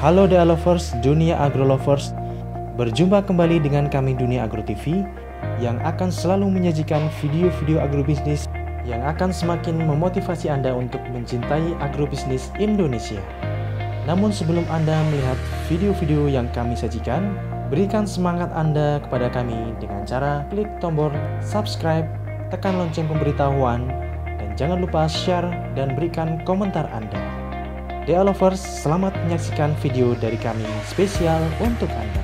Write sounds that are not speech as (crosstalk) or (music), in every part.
Halo The Lovers, Dunia Agro Lovers. Berjumpa kembali dengan kami Dunia Agro TV yang akan selalu menyajikan video-video agrobisnis yang akan semakin memotivasi Anda untuk mencintai agrobisnis Indonesia. Namun sebelum Anda melihat video-video yang kami sajikan, berikan semangat Anda kepada kami dengan cara klik tombol subscribe, tekan lonceng pemberitahuan, dan jangan lupa share dan berikan komentar Anda. DA Lovers, selamat menyaksikan video dari kami spesial untuk Anda.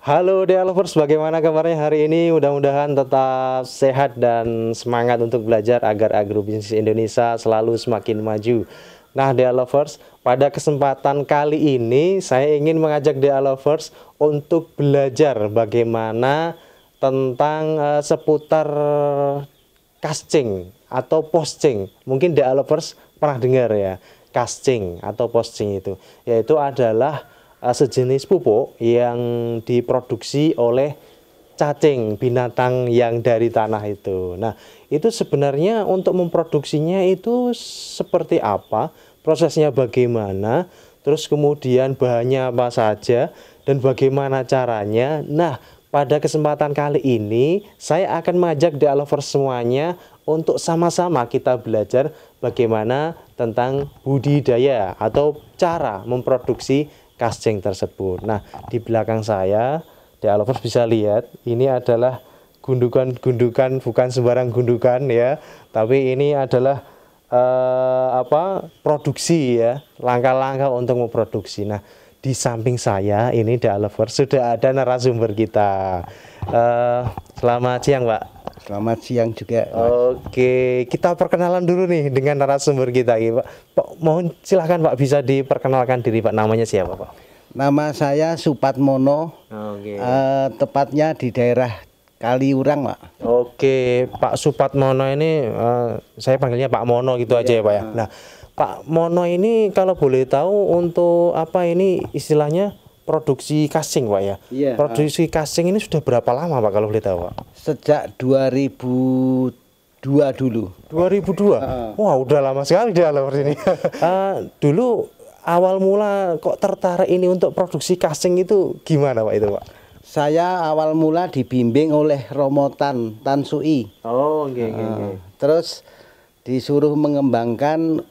Halo DA Lovers, bagaimana kabarnya hari ini? Mudah-mudahan tetap sehat dan semangat untuk belajar agar agrobisnis Indonesia selalu semakin maju. Nah, DA Lovers, pada kesempatan kali ini saya ingin mengajak DA Lovers untuk belajar bagaimana tentang uh, seputar casting atau posting. Mungkin developers pernah dengar ya, casting atau posting itu. Yaitu adalah uh, sejenis pupuk yang diproduksi oleh cacing binatang yang dari tanah itu. Nah, itu sebenarnya untuk memproduksinya itu seperti apa, prosesnya bagaimana, terus kemudian bahannya apa saja dan bagaimana caranya. Nah, pada kesempatan kali ini, saya akan mengajak The Lovers semuanya untuk sama-sama kita belajar bagaimana tentang budidaya atau cara memproduksi kasceng tersebut. Nah, di belakang saya, The Lovers bisa lihat, ini adalah gundukan-gundukan, bukan sembarang gundukan ya, tapi ini adalah uh, apa produksi ya, langkah-langkah untuk memproduksi. Nah, di samping saya ini The Lover sudah ada narasumber kita. Uh, selamat siang, Pak. Selamat siang juga. Oke, kita perkenalan dulu nih dengan narasumber kita, Pak. Pak mohon silahkan Pak bisa diperkenalkan diri Pak. Namanya siapa, Pak? Nama saya Supatmono. Oke. Uh, tepatnya di daerah Kaliurang, Pak. Oke, Pak Supatmono ini uh, saya panggilnya Pak Mono gitu iya, aja ya, Pak ya. Nah, Pak Mono ini kalau boleh tahu untuk apa ini istilahnya produksi kasing Pak ya. Iya. Ah. Produksi uh, kasing ini sudah berapa lama Pak kalau boleh tahu Pak? Sejak 2002 dulu. 2002. Uh. Ah. Wah, udah lama sekali dia lewat ini. uh, dulu awal mula kok tertarik ini untuk produksi kasing itu gimana Pak itu Pak? saya awal mula dibimbing oleh Romo Tan Sui. Oh, oke, okay, oke okay, Terus disuruh mengembangkan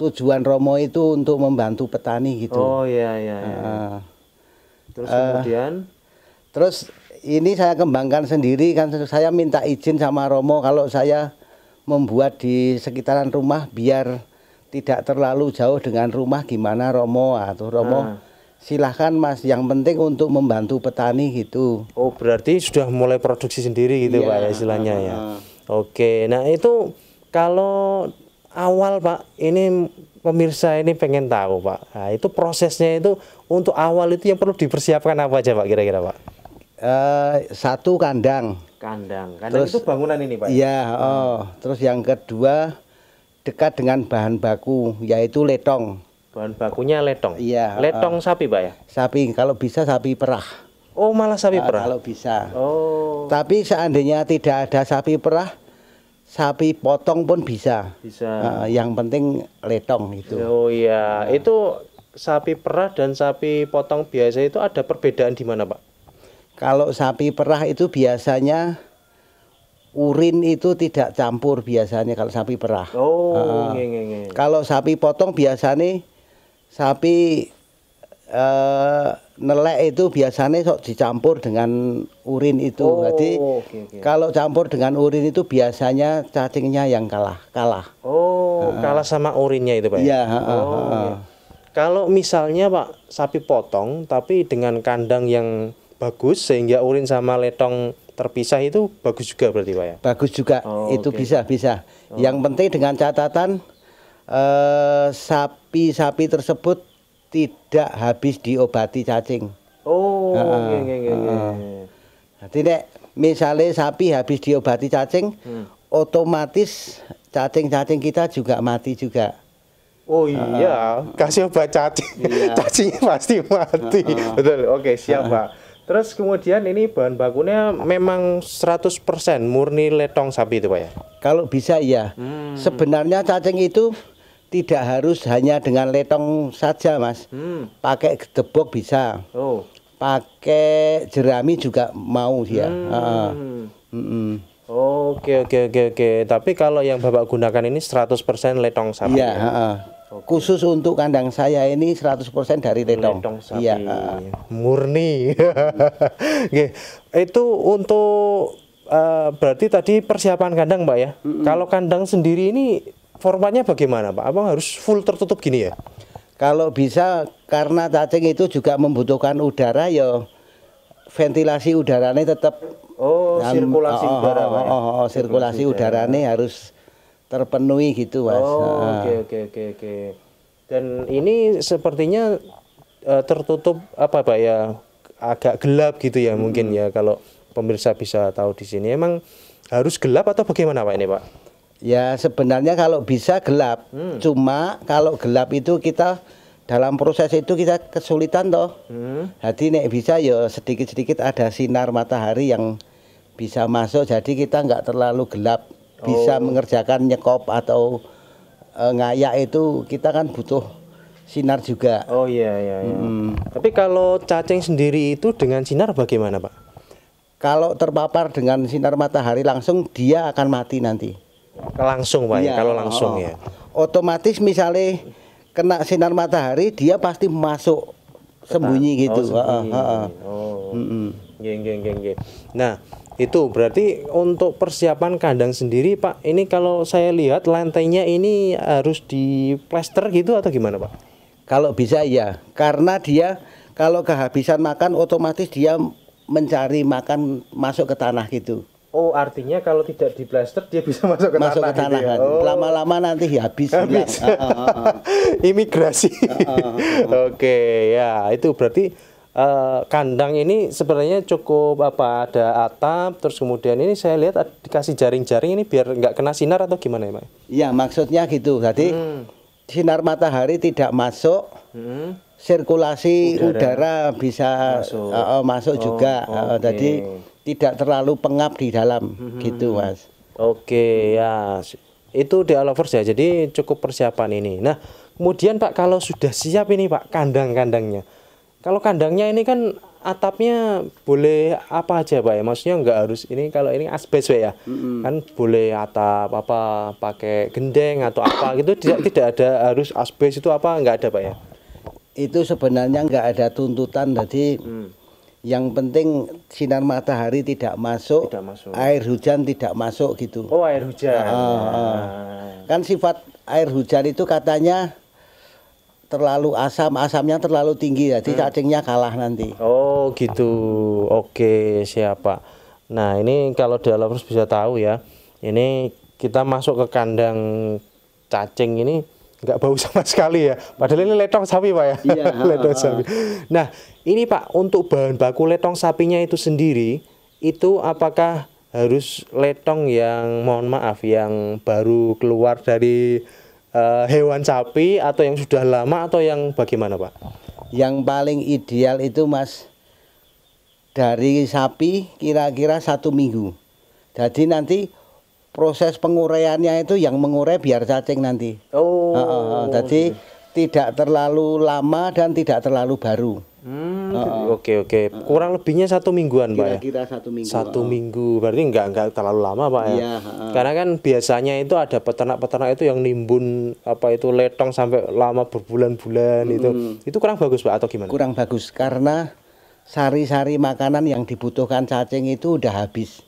tujuan Romo itu untuk membantu petani gitu. Oh iya iya. iya. Uh, terus uh, kemudian terus ini saya kembangkan sendiri kan saya minta izin sama Romo kalau saya membuat di sekitaran rumah biar tidak terlalu jauh dengan rumah gimana Romo atau ah, Romo ah. silahkan Mas yang penting untuk membantu petani gitu. Oh berarti sudah mulai produksi sendiri gitu iya, Pak ya istilahnya uh, ya. Oke, nah itu kalau awal Pak, ini pemirsa ini pengen tahu Pak. Nah, itu prosesnya itu untuk awal itu yang perlu dipersiapkan apa aja Pak kira-kira Pak? Uh, satu kandang. Kandang. Kandang terus, itu bangunan ini Pak. Iya, hmm. oh. Terus yang kedua dekat dengan bahan baku yaitu letong. Bahan bakunya letong. Iya. Eh. Letong uh, sapi Pak ya? Sapi, kalau bisa sapi perah. Oh, malah sapi eh, perah. kalau bisa. Oh. Tapi seandainya tidak ada sapi perah, sapi potong pun bisa. Bisa. Uh, yang penting letong itu. Oh iya, uh. itu sapi perah dan sapi potong biasa itu ada perbedaan di mana, Pak? Kalau sapi perah itu biasanya urin itu tidak campur biasanya kalau sapi perah. Oh, uh, nge -nge. Kalau sapi potong biasanya sapi Eh, nelek itu biasanya sok dicampur dengan urin itu. Oh, Jadi okay, okay. kalau campur dengan urin itu biasanya cacingnya yang kalah, kalah. Oh, uh, kalah sama urinnya itu, Pak. Ya? Iya, uh, oh, uh, okay. Kalau misalnya Pak sapi potong tapi dengan kandang yang bagus sehingga urin sama letong terpisah itu bagus juga berarti Pak ya. Bagus juga. Oh, itu okay. bisa bisa. Oh. Yang penting dengan catatan eh, sapi -sapi tersebut tidak habis diobati cacing. Oh, nggih nggih nggih. Dadi nek misalnya sapi habis diobati cacing, hmm. otomatis cacing-cacing kita juga mati juga. Oh iya, uh, kasih obat cacing. Iya. (laughs) Cacingnya pasti mati. Uh, uh. (laughs) Betul. Oke, siap, uh, Terus kemudian ini bahan bakunya memang 100% murni letong sapi itu, Pak ya? Kalau bisa iya. Hmm. Sebenarnya cacing itu tidak harus hanya dengan letong saja mas hmm. pakai gedebok bisa oh. pakai jerami juga mau ya. Oke oke oke oke. Tapi kalau yang Bapak gunakan ini 100% letong sapi. Iya, ya? uh, okay. Khusus untuk kandang saya ini 100% dari letong. Letong sapi. Iya, uh, murni. (laughs) okay. Itu untuk uh, berarti tadi persiapan kandang, Mbak ya. Mm -hmm. Kalau kandang sendiri ini formatnya bagaimana Pak? Abang harus full tertutup gini ya? Kalau bisa karena cacing itu juga membutuhkan udara ya ventilasi udaranya tetap oh dan, sirkulasi oh, oh udara oh, ya? oh, oh, sirkulasi, udaranya harus terpenuhi gitu Mas. Oh ah. oke oke oke oke. Dan ini sepertinya uh, tertutup apa Pak ya agak gelap gitu ya hmm. mungkin ya kalau pemirsa bisa tahu di sini emang harus gelap atau bagaimana Pak ini Pak? Ya sebenarnya kalau bisa gelap, hmm. cuma kalau gelap itu kita dalam proses itu kita kesulitan toh. Hmm. Jadi nek bisa ya sedikit-sedikit ada sinar matahari yang bisa masuk, jadi kita nggak terlalu gelap. Bisa oh. mengerjakan nyekop atau e, ngayak itu kita kan butuh sinar juga. Oh iya iya. iya. Hmm. Tapi kalau cacing sendiri itu dengan sinar bagaimana pak? Kalau terpapar dengan sinar matahari langsung dia akan mati nanti langsung pak ya, iya. kalau langsung oh. ya otomatis misalnya kena sinar matahari dia pasti masuk sembunyi gitu. Nah, itu berarti untuk persiapan kandang sendiri, Pak. Ini kalau saya lihat lantainya ini harus di plester gitu atau gimana, Pak? Kalau bisa ya, karena dia kalau kehabisan makan otomatis dia mencari makan masuk ke tanah gitu. Oh artinya kalau tidak di plaster dia bisa (laughs) masuk ke masuk tanah. Masuk ke gitu tanah. Gitu ya? oh. Lama-lama nanti habis. habis. Ya. (laughs) Imigrasi. Oke okay, ya itu berarti uh, kandang ini sebenarnya cukup apa ada atap terus kemudian ini saya lihat dikasih jaring-jaring ini biar nggak kena sinar atau gimana ya Iya maksudnya gitu. Jadi hmm. sinar matahari tidak masuk. Hmm. Sirkulasi udara, udara bisa masuk, uh, masuk oh, juga. Okay. Uh, jadi tidak terlalu pengap di dalam hmm. gitu mas oke ya itu di lovers ya jadi cukup persiapan ini nah kemudian pak kalau sudah siap ini pak kandang-kandangnya kalau kandangnya ini kan atapnya boleh apa aja pak ya maksudnya nggak harus ini kalau ini asbes ya hmm kan boleh atap apa pakai gendeng atau apa gitu tidak tidak ada harus asbes itu apa nggak ada pak ya itu sebenarnya nggak ada tuntutan jadi mm yang penting sinar matahari tidak masuk, tidak masuk, air hujan tidak masuk gitu. Oh air hujan. Ah, ah. Ah. Kan sifat air hujan itu katanya terlalu asam, asamnya terlalu tinggi jadi hmm. cacingnya kalah nanti. Oh gitu, oke siapa? Nah ini kalau dalam harus bisa tahu ya, ini kita masuk ke kandang cacing ini nggak bau sama sekali ya. Padahal ini letong sapi pak ya. Iya. (laughs) letong sapi. Nah ini pak untuk bahan baku letong sapinya itu sendiri itu apakah harus letong yang mohon maaf yang baru keluar dari uh, hewan sapi atau yang sudah lama atau yang bagaimana pak? Yang paling ideal itu mas dari sapi kira-kira satu minggu. Jadi nanti proses penguraiannya itu yang mengurai biar cacing nanti. Oh. Uh, uh, uh. Jadi tidak terlalu lama dan tidak terlalu baru. Hmm, uh, oke oke. Kurang lebihnya satu mingguan, Pak. Ya? Kira-kira satu minggu. Satu uh, minggu. Berarti enggak enggak terlalu lama, Pak ya. Iya, uh, Karena kan biasanya itu ada peternak-peternak itu yang nimbun apa itu letong sampai lama berbulan-bulan mm, itu. Hmm. Itu kurang bagus, Pak, atau gimana? Kurang bagus karena sari-sari makanan yang dibutuhkan cacing itu udah habis.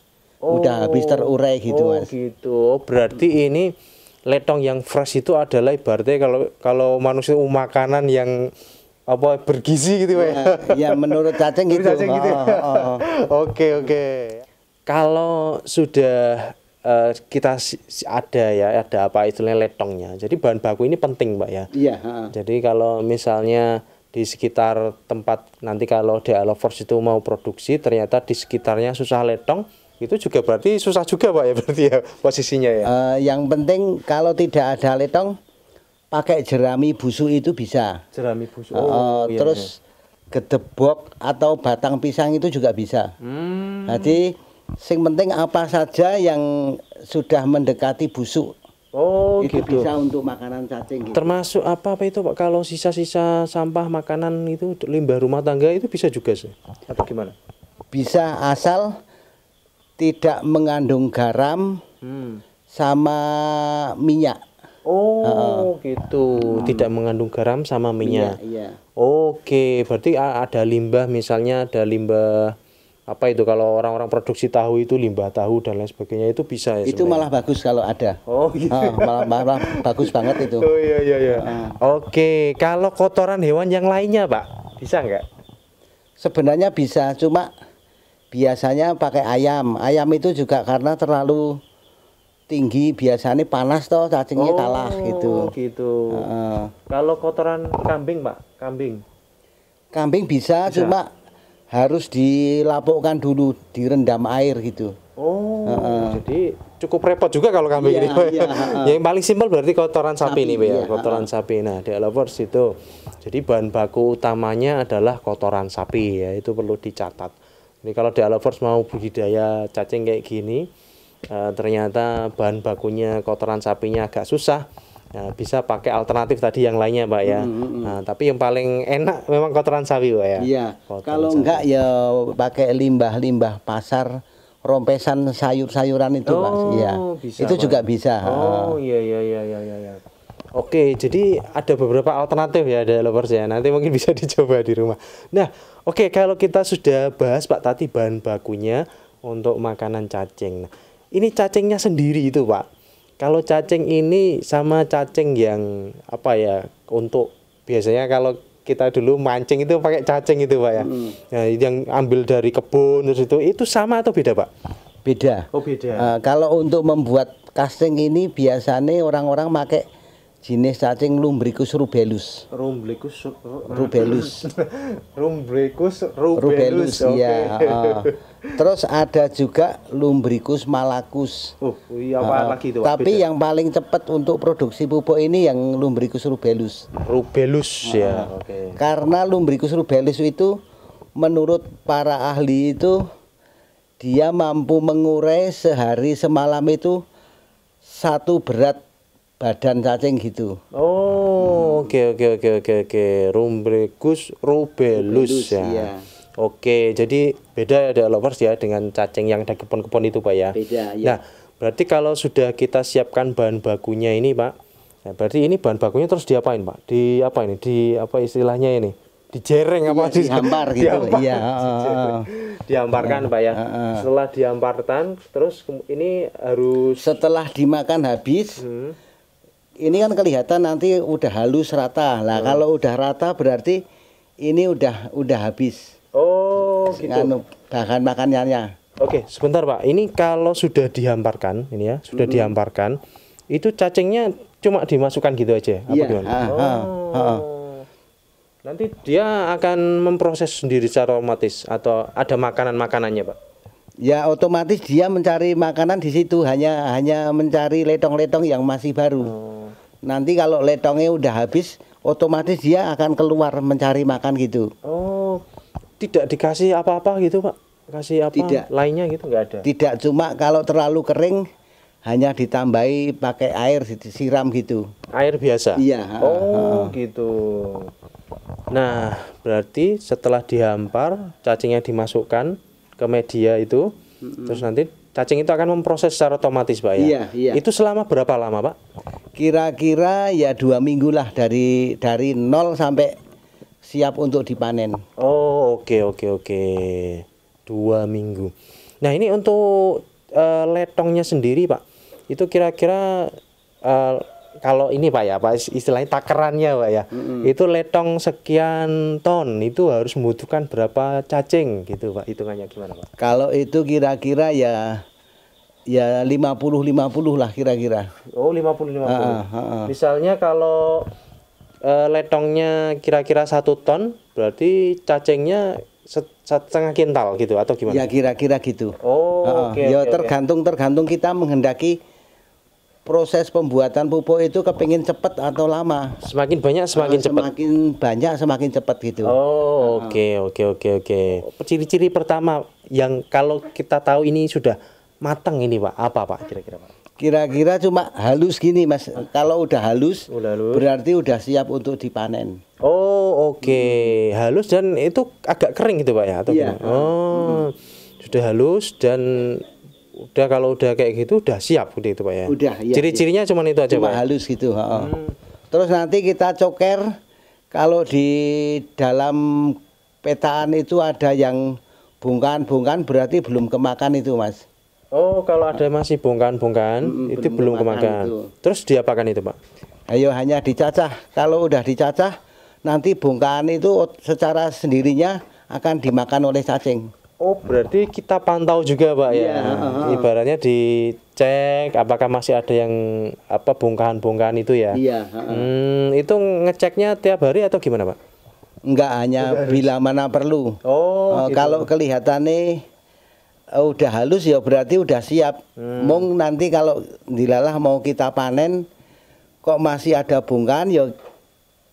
Oh, udah habis oh, terurai gitu oh, mas. gitu. Oh, berarti ini letong yang fresh itu adalah ibaratnya kalau kalau manusia makanan yang apa bergizi gitu ya. Ya, menurut Cacing gitu. oke gitu. Ya? Oh, oh, oh. Oke, oke. Kalau sudah uh, kita ada ya, ada apa istilahnya letongnya. Jadi bahan baku ini penting, Mbak ya. Iya, uh. Jadi kalau misalnya di sekitar tempat nanti kalau di Force itu mau produksi ternyata di sekitarnya susah letong, itu juga berarti susah juga pak ya berarti ya posisinya ya. Uh, yang penting kalau tidak ada letong pakai jerami busuk itu bisa. Jerami busuk. Eh, oh, uh, iya, terus iya. gedebok atau batang pisang itu juga bisa. Hmm. Jadi sing penting apa saja yang sudah mendekati busuk. Oh itu gitu. bisa untuk makanan cacing. Gitu. Termasuk apa apa itu pak kalau sisa-sisa sampah makanan itu limbah rumah tangga itu bisa juga sih atau gimana? Bisa asal tidak mengandung garam hmm. sama minyak. Oh, uh, gitu. Hmm. tidak mengandung garam sama minyak. minyak iya. Oke, berarti ada limbah misalnya ada limbah apa itu kalau orang-orang produksi tahu itu limbah tahu dan lain sebagainya itu bisa ya. Itu sebenarnya. malah bagus kalau ada. Oh, gitu. uh, malah, malah bagus banget itu. Oh iya iya iya. Uh. Oke, kalau kotoran hewan yang lainnya, Pak, bisa nggak? Sebenarnya bisa, cuma biasanya pakai ayam. Ayam itu juga karena terlalu tinggi biasanya panas toh cacingnya oh, kalah gitu. gitu. Uh, Kalau kotoran kambing, Pak, kambing. Kambing bisa, bisa. cuma harus dilapukkan dulu, direndam air gitu. Oh, uh, jadi cukup repot juga kalau kambing iya, ini. Iya, (laughs) Yang paling simpel berarti kotoran sapi, sapi nih, ya? iya, ya, kotoran uh. sapi. Nah, di Alovers itu jadi bahan baku utamanya adalah kotoran sapi ya, itu perlu dicatat. Jadi kalau di Alaforce mau budidaya cacing kayak gini, e, ternyata bahan bakunya kotoran sapinya agak susah. Nah, bisa pakai alternatif tadi yang lainnya, Mbak ya. Mm -hmm. nah, tapi yang paling enak memang kotoran sapi, Mbak ya. Iya. Kotoran kalau sapi. enggak ya pakai limbah-limbah pasar rompesan sayur-sayuran itu, oh, Pak. Iya. itu juga ya. bisa. Oh, iya iya iya iya iya. Oke, jadi ada beberapa alternatif ya ada lovers ya. Nanti mungkin (laughs) bisa dicoba di rumah. Nah, oke kalau kita sudah bahas Pak Tati bahan bakunya untuk makanan cacing. Nah, ini cacingnya sendiri itu, Pak. Kalau cacing ini sama cacing yang apa ya untuk biasanya kalau kita dulu mancing itu pakai cacing itu, Pak ya. Hmm. Nah, yang ambil dari kebun terus itu itu sama atau beda, Pak? Beda. Oh, beda. Uh, kalau untuk membuat casting ini biasanya orang-orang pakai jenis cacing Lumbricus rubellus. Lumbricus rubellus. Lumbricus (laughs) rubellus. rubellus iya. Uh, terus ada juga Lumbricus malacus. Oh, iya apa uh, lagi itu? Tapi yang paling cepat untuk produksi pupuk ini yang Lumbricus rubellus. Rubellus uh, ya. Okay. Karena Lumbricus rubellus itu menurut para ahli itu dia mampu mengurai sehari semalam itu satu berat badan cacing gitu. Oh, hmm. oke oke oke oke oke. Rumbrecus rubellus ya. Iya. Oke, jadi beda ya ada lovers ya dengan cacing yang ada kepon-kepon itu, Pak ya. Beda, ya. Nah, berarti kalau sudah kita siapkan bahan bakunya ini, Pak. Ya, berarti ini bahan bakunya terus diapain, Pak? Di apa ini? Di apa istilahnya ini? dijereng iya, apa di dihampar gitu dihampar. iya oh. (laughs) dihamparkan pak ya Oh, oh. setelah dihamparkan terus ini harus setelah dimakan habis hmm ini kan kelihatan nanti udah halus rata. Lah hmm. kalau udah rata berarti ini udah udah habis. Oh, gitu. Anu, bahan makanannya. Oke, okay, sebentar Pak. Ini kalau sudah dihamparkan, ini ya, sudah hmm. dihamparkan, itu cacingnya cuma dimasukkan gitu aja. Apa ya, gimana? Ah, ah, oh. Ah. Nanti dia akan memproses sendiri secara otomatis atau ada makanan-makanannya, Pak? Ya otomatis dia mencari makanan di situ hanya hanya mencari letong-letong yang masih baru. Oh nanti kalau letongnya udah habis otomatis dia akan keluar mencari makan gitu oh tidak dikasih apa-apa gitu pak kasih apa tidak. lainnya gitu nggak ada tidak cuma kalau terlalu kering hanya ditambahi pakai air siram gitu air biasa iya oh uh. gitu nah berarti setelah dihampar cacingnya dimasukkan ke media itu mm -hmm. terus nanti cacing itu akan memproses secara otomatis pak ya. Iya, iya. Itu selama berapa lama pak? Kira-kira ya dua minggu lah dari dari nol sampai siap untuk dipanen. Oh oke okay, oke okay, oke okay. dua minggu. Nah ini untuk uh, letongnya sendiri pak, itu kira-kira uh, kalau ini Pak ya, Pak istilahnya takerannya Pak ya. Mm-hmm. Itu letong sekian ton itu harus membutuhkan berapa cacing gitu Pak. Hitungannya gimana Pak? Kalau itu kira-kira ya ya 50 50 lah kira-kira. Oh, 50 50. Ah, ah, ah, ah. Misalnya kalau uh, letongnya kira-kira satu ton, berarti cacingnya setengah kintal gitu atau gimana? Ya kira-kira gitu. Oh, ah, ah. oke. Okay, ya okay, tergantung okay. tergantung kita menghendaki proses pembuatan pupuk itu kepingin cepet atau lama? Semakin banyak semakin cepet cepat. Semakin banyak semakin cepat gitu. Oh oke oke oke oke. Ciri-ciri pertama yang kalau kita tahu ini sudah matang ini pak apa pak kira-kira pak? Kira-kira cuma halus gini mas. Kalau udah halus, udah halus. berarti udah siap untuk dipanen. Oh oke okay. hmm. halus dan itu agak kering gitu pak ya atau? Iya. Oh hmm. sudah halus dan udah kalau udah kayak gitu udah siap udah gitu itu pak ya udah ya, ciri-cirinya ya. cuma itu aja cuma pak ya? halus gitu oh. hmm. terus nanti kita coker kalau di dalam petaan itu ada yang bongkahan-bongkahan berarti belum kemakan itu mas oh kalau ada masih bongkahan-bongkahan hmm, itu belum kemakan itu. terus diapakan itu pak ayo hanya dicacah kalau udah dicacah nanti bongkahan itu secara sendirinya akan dimakan oleh cacing Oh berarti kita pantau juga pak ya, iya, ibaratnya dicek apakah masih ada yang apa bongkahan-bongkahan itu ya? Iya. Hmm, itu ngeceknya tiap hari atau gimana pak? Enggak hanya bila mana perlu. Oh. Uh, gitu. Kalau kelihatan uh, eh, udah halus ya berarti udah siap. Hmm. Mung nanti kalau dilalah mau kita panen kok masih ada bongkahan ya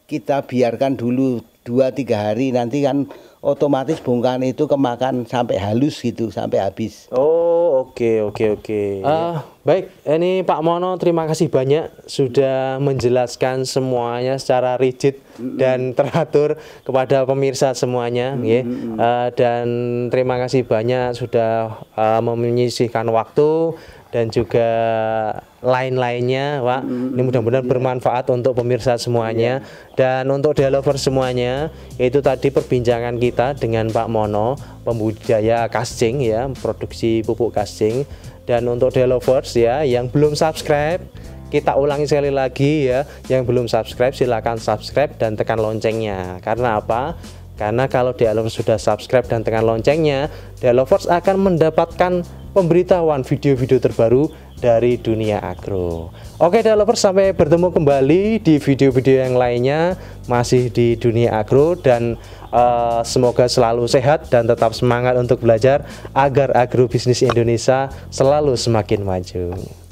kita biarkan dulu dua tiga hari nanti kan otomatis bongkahan itu kemakan sampai halus gitu sampai habis. Oh oke okay, oke okay, oke. Okay. Uh, baik ini Pak Mono terima kasih banyak sudah menjelaskan semuanya secara rigid mm -hmm. dan teratur kepada pemirsa semuanya, mm -hmm. ya. Uh, dan terima kasih banyak sudah uh, menyisihkan waktu dan juga lain-lainnya Pak. Hmm. Ini mudah-mudahan yeah. bermanfaat untuk pemirsa semuanya yeah. dan untuk developer semuanya itu tadi perbincangan kita dengan Pak Mono pembudidaya kascing ya, produksi pupuk kascing dan untuk developers ya yang belum subscribe kita ulangi sekali lagi ya yang belum subscribe silahkan subscribe dan tekan loncengnya karena apa karena kalau developers sudah subscribe dan tekan loncengnya developers akan mendapatkan pemberitahuan video-video terbaru dari dunia agro. Oke dalam sampai bertemu kembali di video-video yang lainnya masih di dunia agro dan uh, semoga selalu sehat dan tetap semangat untuk belajar agar agrobisnis Indonesia selalu semakin maju.